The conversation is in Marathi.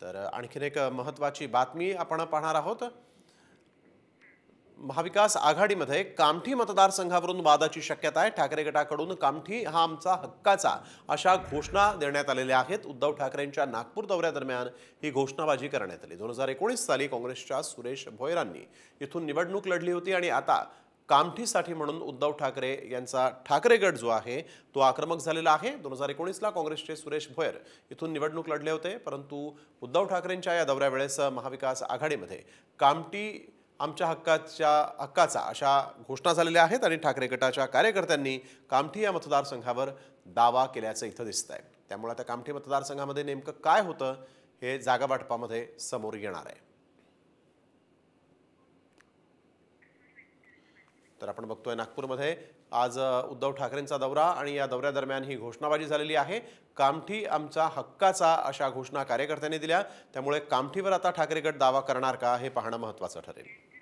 तर आणखीन एक महत्त्वाची बातमी आपण पाहणार आहोत महाविकास आघाडीमध्ये कामठी मतदारसंघावरून वादाची शक्यता आहे ठाकरे गटाकडून कामठी हा आमचा हक्काचा अशा घोषणा देण्यात आलेल्या आहेत उद्धव ठाकरेंच्या नागपूर दौऱ्यादरम्यान ही घोषणाबाजी करण्यात आली दोन हजार एकोणीस साली काँग्रेसच्या सुरेश भोयरांनी इथून निवडणूक लढली होती आणि आता कामठीसाठी म्हणून उद्धव ठाकरे यांचा ठाकरे गट जो आहे तो आक्रमक झालेला आहे दोन हजार एकोणीसला काँग्रेसचे सुरेश भोयर इथून निवडणूक लढले होते परंतु उद्धव ठाकरेंच्या या दौऱ्यावेळेस महाविकास आघाडीमध्ये कामठी आमच्या हक्काच्या हक्काचा अशा घोषणा झालेल्या आहेत आणि ठाकरे गटाच्या कार्यकर्त्यांनी कामठी या मतदारसंघावर दावा केल्याचं इथं दिसत आहे त्यामुळे आता कामठी मतदारसंघामध्ये नेमकं काय होतं हे जागावाटपामध्ये समोर येणार आहे तर आपण बघतोय नागपूरमध्ये आज उद्धव ठाकरेंचा दौरा आणि या दौऱ्यादरम्यान ही घोषणाबाजी झालेली आहे कामठी आमचा हक्काचा अशा घोषणा कार्यकर्त्यांनी दिल्या त्यामुळे कामठीवर आता ठाकरे गट दावा करणार का हे पाहणं महत्त्वाचं ठरेल